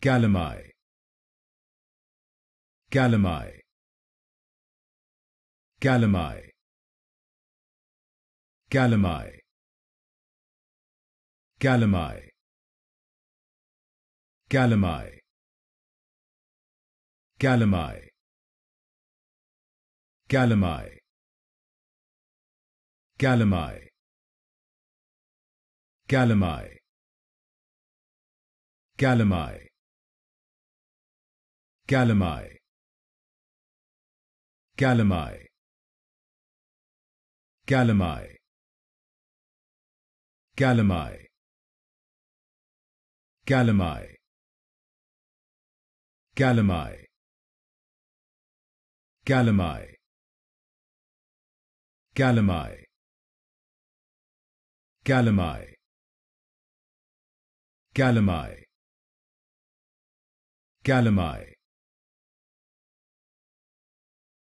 Galamai Galamai Galamai Galamai Galamai Galamai Galamai Galamai Galamai Galamai Galamai Calamai. Calamai. Calamai. Calamai. Calamai. Calamai. Calamai. Calamai. Calamai. Calamai. Calamai.